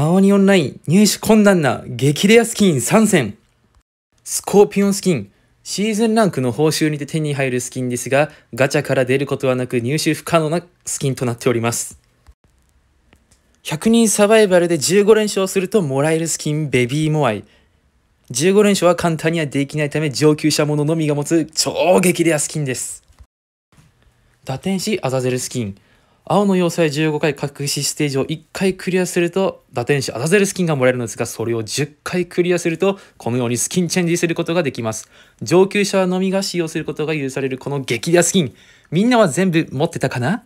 青鬼オンライン入手困難な激レアスキン3選。スコーピオンスキン。シーズンランクの報酬にて手に入るスキンですが、ガチャから出ることはなく入手不可能なスキンとなっております。100人サバイバルで15連勝するともらえるスキンベビーモアイ。15連勝は簡単にはできないため上級者者のみが持つ超激レアスキンです。打天使アザゼルスキン。青の要塞15回隠しステージを1回クリアすると打天使アザゼルスキンがもらえるのですがそれを10回クリアするとこのようにスキンチェンジすることができます上級者のみが使用することが許されるこの激レアスキンみんなは全部持ってたかな